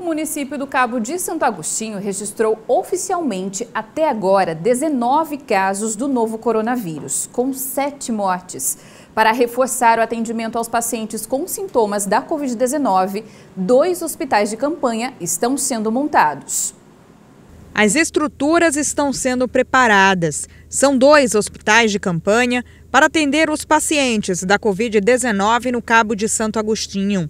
O município do Cabo de Santo Agostinho registrou oficialmente até agora 19 casos do novo coronavírus, com sete mortes. Para reforçar o atendimento aos pacientes com sintomas da Covid-19, dois hospitais de campanha estão sendo montados. As estruturas estão sendo preparadas. São dois hospitais de campanha para atender os pacientes da Covid-19 no Cabo de Santo Agostinho.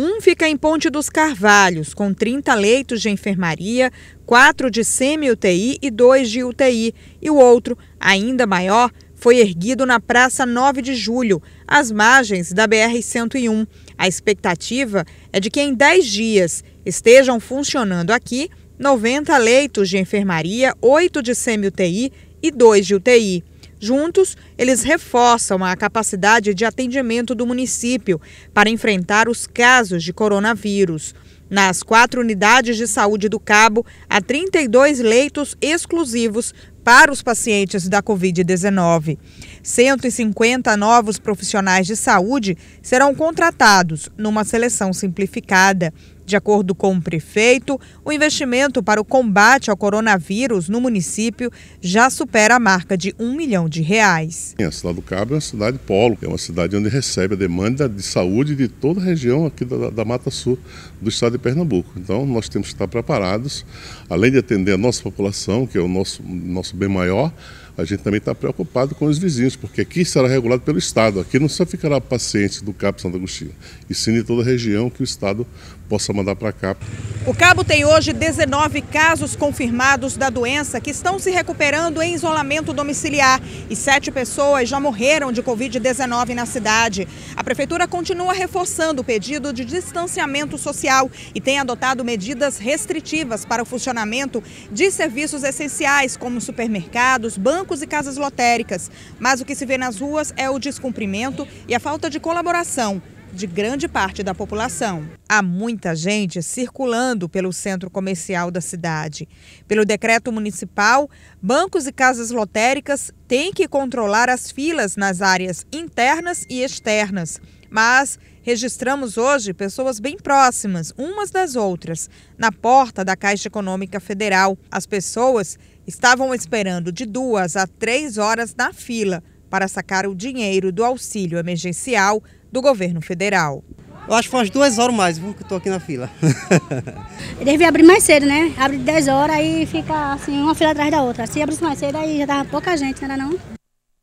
Um fica em Ponte dos Carvalhos, com 30 leitos de enfermaria, 4 de semi-UTI e 2 de UTI. E o outro, ainda maior, foi erguido na Praça 9 de Julho, às margens da BR-101. A expectativa é de que em 10 dias estejam funcionando aqui 90 leitos de enfermaria, 8 de semi-UTI e 2 de UTI. Juntos, eles reforçam a capacidade de atendimento do município para enfrentar os casos de coronavírus. Nas quatro unidades de saúde do Cabo, há 32 leitos exclusivos para os pacientes da Covid-19. 150 novos profissionais de saúde serão contratados numa seleção simplificada. De acordo com o prefeito, o investimento para o combate ao coronavírus no município já supera a marca de um milhão de reais. A cidade do Cabo é uma cidade polo, é uma cidade onde recebe a demanda de saúde de toda a região aqui da, da Mata Sul do estado de Pernambuco. Então nós temos que estar preparados, além de atender a nossa população, que é o nosso, nosso bem maior, a gente também está preocupado com os vizinhos, porque aqui será regulado pelo Estado. Aqui não só ficará paciente do Cabo Santo Agostinho, e sim de toda a região que o Estado possa mandar para cá. O Cabo tem hoje 19 casos confirmados da doença que estão se recuperando em isolamento domiciliar e sete pessoas já morreram de Covid-19 na cidade. A Prefeitura continua reforçando o pedido de distanciamento social e tem adotado medidas restritivas para o funcionamento de serviços essenciais como supermercados, bancos bancos e casas lotéricas. Mas o que se vê nas ruas é o descumprimento e a falta de colaboração de grande parte da população. Há muita gente circulando pelo centro comercial da cidade. Pelo decreto municipal, bancos e casas lotéricas têm que controlar as filas nas áreas internas e externas. Mas registramos hoje pessoas bem próximas, umas das outras, na porta da Caixa Econômica Federal. As pessoas estavam esperando de duas a três horas na fila para sacar o dinheiro do auxílio emergencial do governo federal. Eu acho que foi umas duas horas mais viu, que estou aqui na fila. Deve abrir mais cedo, né? Abre 10 horas e fica assim, uma fila atrás da outra. Se abrisse mais cedo, aí já estava pouca gente, não era não?